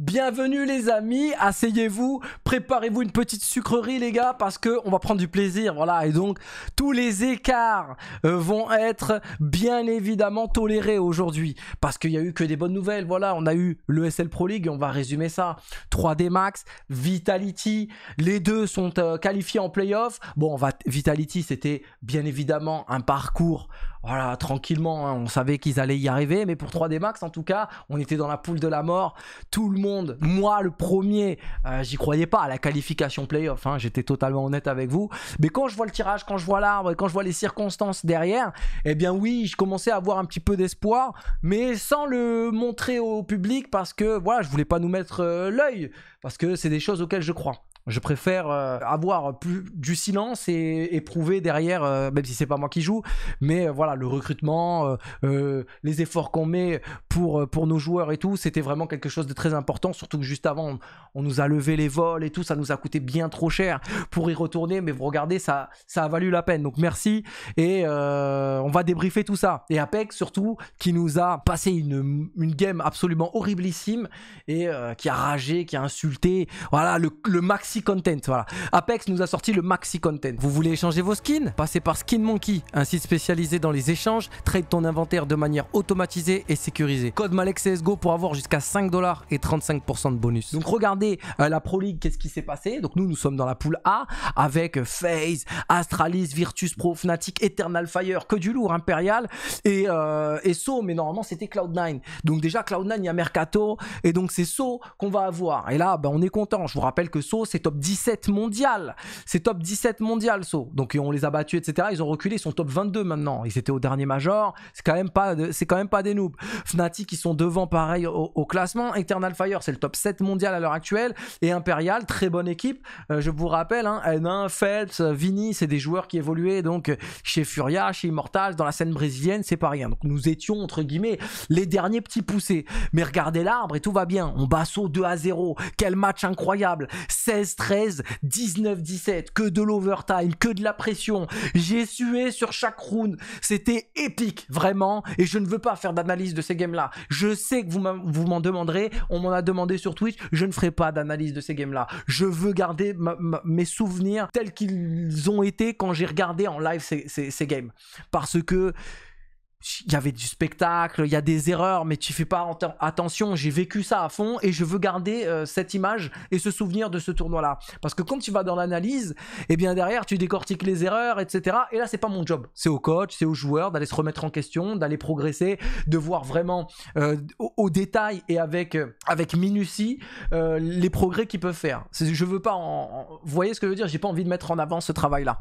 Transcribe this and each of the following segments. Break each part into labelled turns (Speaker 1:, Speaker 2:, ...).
Speaker 1: Bienvenue les amis, asseyez-vous, préparez-vous une petite sucrerie les gars parce que on va prendre du plaisir, voilà. Et donc tous les écarts euh, vont être bien évidemment tolérés aujourd'hui parce qu'il n'y a eu que des bonnes nouvelles, voilà. On a eu le SL Pro League, on va résumer ça. 3D Max, Vitality, les deux sont euh, qualifiés en playoff. Bon, on va, Vitality c'était bien évidemment un parcours voilà, tranquillement, hein, on savait qu'ils allaient y arriver, mais pour 3D Max, en tout cas, on était dans la poule de la mort. Tout le monde, moi le premier, euh, j'y croyais pas à la qualification playoff, hein, j'étais totalement honnête avec vous. Mais quand je vois le tirage, quand je vois l'arbre et quand je vois les circonstances derrière, eh bien oui, je commençais à avoir un petit peu d'espoir, mais sans le montrer au public parce que voilà, je voulais pas nous mettre euh, l'œil, parce que c'est des choses auxquelles je crois. Je préfère euh, avoir plus du silence et prouver derrière, euh, même si c'est pas moi qui joue, mais euh, voilà, le recrutement, les efforts qu'on met pour, pour nos joueurs et tout, c'était vraiment quelque chose de très important, surtout que juste avant, on, nous a levé les vols et tout, ça nous a coûté bien trop cher pour y retourner, mais vous regardez, ça, ça a valu la peine. Donc merci et on va débriefer tout ça. Et Apex surtout, qui nous a passé une, une game absolument horriblissime et qui a ragé, qui a insulté, voilà, le, le max content. Voilà. Apex nous a sorti le maxi content. Vous voulez échanger vos skins Passez par Skin Monkey, un site spécialisé dans les échanges. Trade ton inventaire de manière automatisée et sécurisée. Code CSGO pour avoir jusqu'à 5 dollars et 35% de bonus. Donc regardez euh, la Pro League, qu'est-ce qui s'est passé Donc nous, nous sommes dans la poule A avec euh, FaZe, Astralis, Virtus Pro, Fnatic, Eternal Fire, que du lourd, impérial et, euh, So. Mais normalement, c'était Cloud9. Donc déjà, Cloud9, il y a Mercato et donc c'est So qu'on va avoir. Et là, ben on est content. Je vous rappelle que So, c'est top 17 mondial. C'est top 17 mondial, saut, Donc on les a battus, etc. Ils ont reculé, ils sont top 22 maintenant. Ils étaient au dernier major. C'est quand même pas, c'est quand même pas des noobs. Fnatic, ils sont devant pareil au, classement. Eternal Fire, c'est le top 7 mondial à l'heure actuelle. Et Imperial, très bonne équipe. Euh, je vous rappelle, hein, N1, Phelps, Vini, c'est des joueurs qui évoluaient donc chez Furia, chez Immortals, dans la scène brésilienne, c'est pas rien. Donc nous étions, entre guillemets, les derniers petits poussés. Mais regardez l'arbre et tout va bien. On bat saut 2 à 0. Quel match incroyable. 16 13 19-17, que de l'overtime, que de la pression. J'ai sué sur chaque round. C'était épique, vraiment. Et je ne veux pas faire d'analyse de ces games-là. Je sais que vous m'en demanderez. On m'en a demandé sur Twitch. Je ne ferai pas d'analyse de ces games-là. Je veux garder mes souvenirs tels qu'ils ont été quand j'ai regardé en live ces, ces games. Parce que il y avait du spectacle, il y a des erreurs, mais tu fais pas attention, j'ai vécu ça à fond et je veux garder euh, cette image et ce souvenir de ce tournoi-là. Parce que quand tu vas dans l'analyse, et eh bien derrière, tu décortiques les erreurs, etc. Et là, c'est pas mon job. C'est au coach, c'est au joueur d'aller se remettre en question, d'aller progresser, de voir vraiment euh, au, détail et avec, euh, avec minutie les progrès qu'ils peuvent faire. Je veux pas en, Vous voyez ce que je veux dire J'ai pas envie de mettre en avant ce travail-là,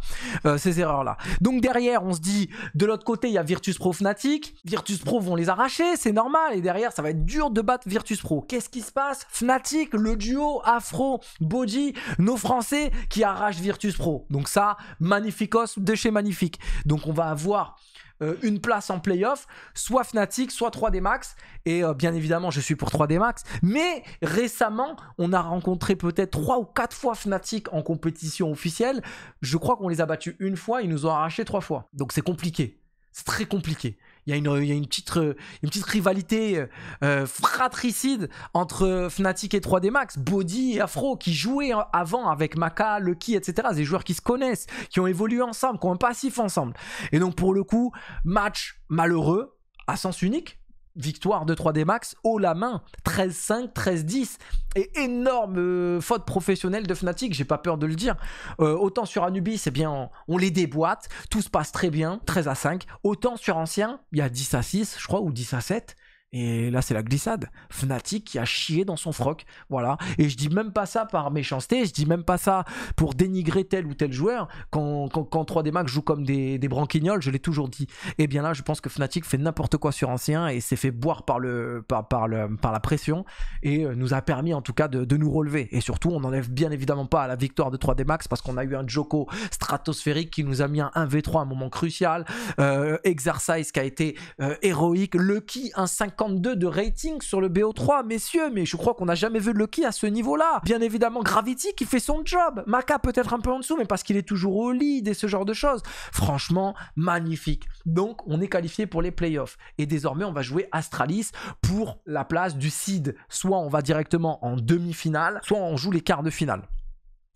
Speaker 1: ces erreurs-là. Donc derrière, on se dit, de l'autre côté, il y a Virtus Profna Fnatic, Virtus Pro vont les arracher, c'est normal. Et derrière, ça va être dur de battre Virtus Pro. Qu'est-ce qui se passe Fnatic, le duo Afro, Body, nos Français qui arrachent Virtus Pro. Donc ça, magnificos de chez magnifique. Donc on va avoir euh, une place en playoff, soit Fnatic, soit 3D Max. Et euh, bien évidemment, je suis pour 3D Max. Mais récemment, on a rencontré peut-être 3 ou 4 fois Fnatic en compétition officielle. Je crois qu'on les a battus une fois, ils nous ont arraché 3 fois. Donc c'est compliqué très compliqué. Il y a une, petite, euh, une petite rivalité euh, euh, fratricide entre Fnatic et 3D Max, Body et Afro, qui jouaient avant avec Maka, Lucky, etc. Des joueurs qui se connaissent, qui ont évolué ensemble, qui ont un passif ensemble. Et donc pour le coup, match malheureux, à sens unique, victoire de 3D Max haut la main 13-5 13-10 et énorme euh, faute professionnelle de Fnatic j'ai pas peur de le dire euh, autant sur Anubis eh bien on les déboîte tout se passe très bien 13 à 5 autant sur Ancien il y a 10 à 6 je crois ou 10 à 7 et là, c'est la glissade. Fnatic qui a chié dans son froc. Voilà. Et je dis même pas ça par méchanceté, je dis même pas ça pour dénigrer tel ou tel joueur. Quand, 3D Max joue comme des, des je l'ai toujours dit. Et eh bien là, je pense que Fnatic fait n'importe quoi sur Ancien et s'est fait boire par, le, par, par, le, par la pression et euh, nous a permis en tout cas de, nous relever. Et surtout, on n'enlève bien évidemment pas à la victoire de 3D Max parce qu'on a eu un Joko stratosphérique qui nous a mis un 1v3 à un moment crucial. Euh, Exercise qui a été euh, héroïque. Lucky, un 5 de rating sur le BO3, messieurs, mais je crois qu'on n'a jamais vu Lucky à ce niveau-là. Bien évidemment, Gravity qui fait son job. Maka peut-être un peu en dessous, mais parce qu'il est toujours au lead et ce genre de choses. Franchement, magnifique. Donc, on est qualifié pour les playoffs. Et désormais, on va jouer Astralis pour la place du seed. Soit on va directement en demi-finale, soit on joue les quarts de finale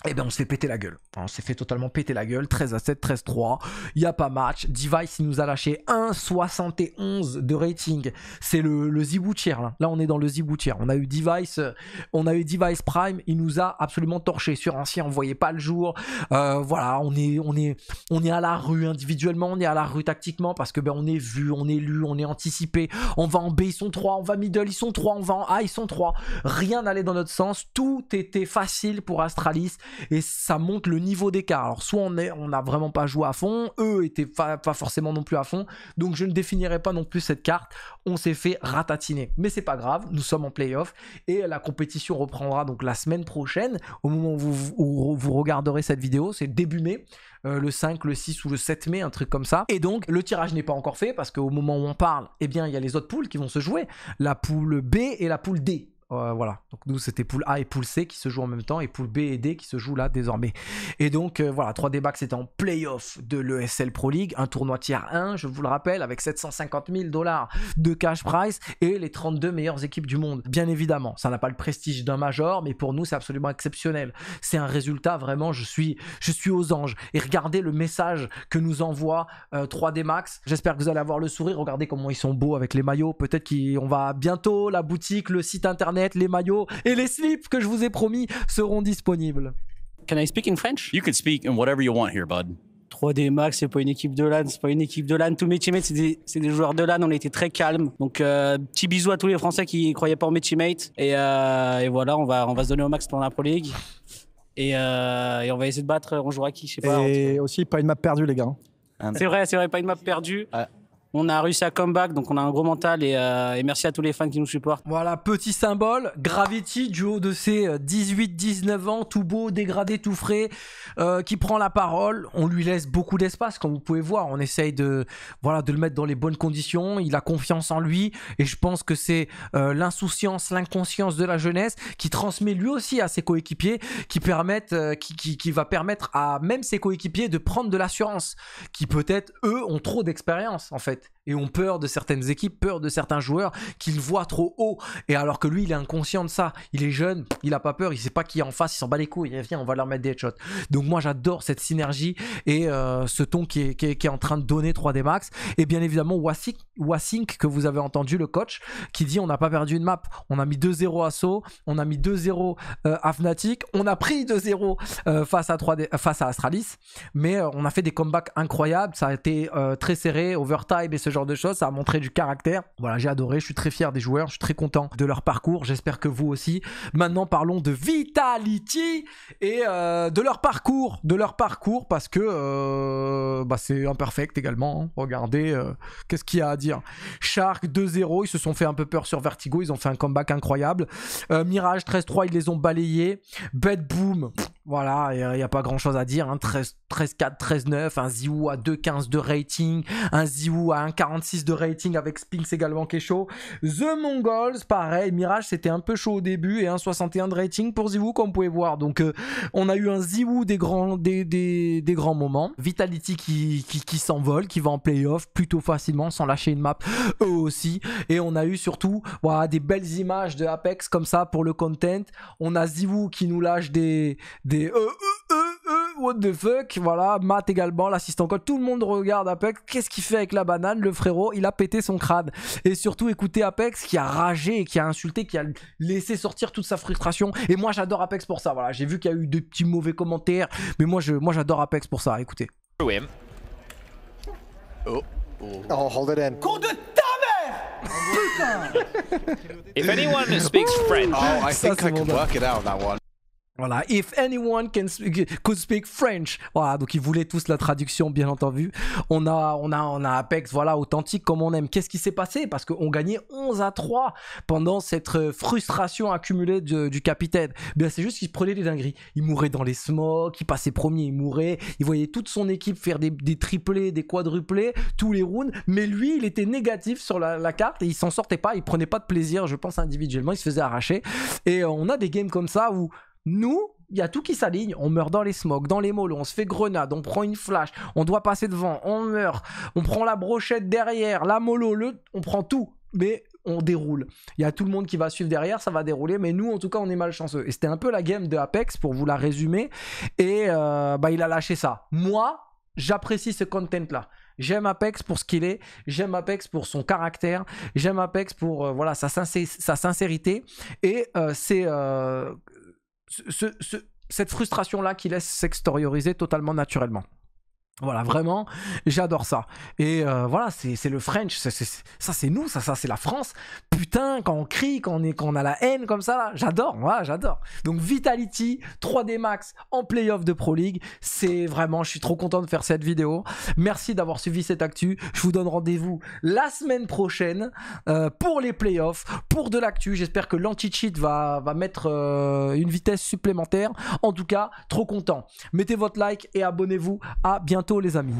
Speaker 1: eh bien, on s'est péter la gueule. On s'est fait totalement péter la gueule. 13 à 7, 13 3. Il n'y a pas match. Device, il nous a lâché 1,71 de rating. C'est le, Ziboutier, Là. là. on est dans le Ziboutier, On a eu Device, euh, on a eu Device Prime. Il nous a absolument torché. Sur Ancien, on on voyait pas le jour. Euh, voilà, on est, on, est, on est à la rue individuellement. On est à la rue tactiquement parce que ben, on est vu, on est lu, on est anticipé. On va en B, ils sont 3. On va middle, ils sont 3. On va en A, ils sont 3. Rien n'allait dans notre sens. Tout était facile pour Astralis et ça monte le niveau d'écart. Alors soit on n'a vraiment pas joué à fond, eux étaient pas, forcément non plus à fond, donc je ne définirai pas non plus cette carte. On s'est fait ratatiner, mais c'est pas grave, nous sommes en playoff et la compétition reprendra donc la semaine prochaine. Au moment où vous, regarderez cette vidéo, c'est début mai. Euh, le 5, le 6 ou le 7 mai, un truc comme ça. Et donc, le tirage n'est pas encore fait parce qu'au moment où on parle, eh bien, il y a les autres poules qui vont se jouer. La poule B et la poule D. Euh, voilà. Donc nous, c'était poule A et poule C qui se jouent en même temps et poule B et D qui se jouent là désormais. Et donc euh, voilà, 3D Max est en playoff de l'ESL Pro League, un tournoi tiers 1, je vous le rappelle, avec 750 000 dollars de cash price et les 32 meilleures équipes du monde. Bien évidemment, ça n'a pas le prestige d'un major, mais pour nous c'est absolument exceptionnel. C'est un résultat vraiment, je suis, je suis aux anges. Et regardez le message que nous envoie 3D euh, Max. J'espère que vous allez avoir le sourire. Regardez comment ils sont beaux avec les maillots. Peut-être qu'on va bientôt la boutique, le site internet les maillots et les slips que je vous ai promis seront disponibles. Can I speak in French? You can speak in whatever you want here, bud. 3D Max, c'est pas une équipe de LAN, c'est pas une équipe de LAN. Tous mes teammates, c'est des, joueurs de LAN, on était très calmes. Donc, euh, petit bisou à tous les Français qui croyaient pas en mes teammates. Euh, et, voilà, on va, on va se donner au max pendant la Pro League. Et, euh, on va essayer de battre, on jouera qui, je sais pas. Et aussi, pas une map perdue, les gars. C'est vrai, c'est vrai, pas une map perdue. On a réussi à comeback, donc on a un gros mental euh, et, merci à tous les fans qui nous supportent. Voilà, petit symbole, Gravity, du haut de ses 18-19 euh, ans, tout beau, dégradé, tout frais, euh, qui prend la parole. On lui laisse beaucoup d'espace, comme vous pouvez voir. On essaye de, voilà, de le mettre dans les bonnes conditions. Il a confiance en lui et je pense que c'est l'insouciance, l'inconscience de la jeunesse qui transmet lui aussi à ses coéquipiers, qui permettent, qui va permettre à même ses coéquipiers de prendre de l'assurance, qui peut-être eux ont trop d'expérience en fait. it et ont peur de certaines équipes, peur de certains joueurs qu'ils voient trop haut. Et alors que lui, il est inconscient de ça. Il est jeune, il a pas peur, il sait pas qui est en face, il s'en bat les couilles. il vient on va leur mettre des headshots. Donc moi, j'adore cette synergie et euh, ce ton qui est, qui, est, en train de donner 3D Max. Et bien évidemment, Wasink, que vous avez entendu, le coach, qui dit on n'a pas perdu une map. On a mis 2-0 à on a mis 2-0 Afnatic, euh, à Fnatic, on a pris 2-0 euh, face, à face à Astralis. Mais on a fait des comebacks incroyables. Ça a été très serré, overtime et ce genre de choses. Ça a montré du caractère. Voilà, j'ai adoré. Je suis très fier des joueurs. Je suis très content de leur parcours. J'espère que vous aussi. Maintenant, parlons de Vitality et euh, de leur parcours. De leur parcours parce que euh, bah, c'est imperfect également. Hein. Regardez, euh, qu'est-ce qu'il y a à dire Shark 2-0. Ils se sont fait un peu peur sur Vertigo. Ils ont fait un comeback incroyable. Mirage 13-3. Ils les ont balayés. Bad Boom. Voilà, il n'y a pas grand chose à dire. Hein. 13, 4, 13, 9, un ZywOo à 15 de rating, un ZywOo à 46 de rating avec Spinks également qui est chaud. The Mongols, pareil, Mirage c'était un peu chaud au début et 61 de rating pour ZywOo comme vous pouvez voir. Donc euh, on a eu un ZywOo des grands, des, grands moments. Vitality qui, s'envole, qui va en playoff plutôt facilement sans lâcher une map eux aussi. Et on a eu surtout voilà, des belles images de Apex comme ça pour le content. On a ZywOo qui nous lâche des euh, euh, euh, what the fuck, voilà, Matt également, l'assistant code tout le monde regarde Apex, qu'est-ce qu'il fait avec la banane, le frérot, il a pété son crâne. Et surtout, écoutez Apex qui a ragé, qui a insulté, qui a laissé sortir toute sa frustration. Et moi, j'adore Apex pour ça, voilà, j'ai vu qu'il y a eu des petits mauvais commentaires, mais moi, je, moi j'adore Apex pour ça, écoutez. Oh, oh. oh, hold it in. de ta
Speaker 2: If anyone speaks French, oh, I think I can work it
Speaker 1: out that one. Voilà, if anyone can could speak French. Voilà, donc ils voulaient tous la traduction, bien entendu. On a, on a, on a Apex, voilà, authentique comme on aime. Qu'est-ce qui s'est passé Parce qu'on gagnait 11 à 3 pendant cette euh, frustration accumulée du capitaine. Bien, c'est juste qu'il prenait des dingueries. Il mourait dans les smokes, il passait premier, il mourait. Il voyait toute son équipe faire des, triplés, des quadruplés, tous les rounds. Mais lui, il était négatif sur la, la carte et il s'en sortait pas. Il prenait pas de plaisir, je pense, individuellement. Il se faisait arracher. Et euh, on a des games comme ça où nous, il y a tout qui s'aligne. On meurt dans les smokes, dans les molos, on se fait grenade, on prend une flash, on doit passer devant, on meurt, on prend la brochette derrière, la mollo, le... on prend tout. Mais on déroule. Il y a tout le monde qui va suivre derrière, ça va dérouler, mais nous, en tout cas, on est malchanceux. Et c'était un peu la game de Apex, pour vous la résumer, et euh, bah, il a lâché ça. Moi, j'apprécie ce content-là. J'aime Apex pour ce qu'il est, j'aime Apex pour son caractère, j'aime Apex pour euh, voilà, sa, sincé sa, sincérité, et euh, c'est cette frustration-là qui laisse s'extérioriser totalement naturellement. Voilà, vraiment, j'adore ça. Et euh, voilà, c'est le French, ça c'est nous, ça, ça c'est la France putain, quand on crie, quand on, est, a la haine comme ça, j'adore, moi, j'adore. Donc Vitality, 3D Max en playoff de Pro League, c'est vraiment, je suis trop content de faire cette vidéo. Merci d'avoir suivi cette actu. Je vous donne rendez-vous la semaine prochaine euh, pour les playoffs, pour de l'actu. J'espère que l'anti-cheat va, mettre euh, une vitesse supplémentaire. En tout cas, trop content. Mettez votre like et abonnez-vous. À bientôt les amis.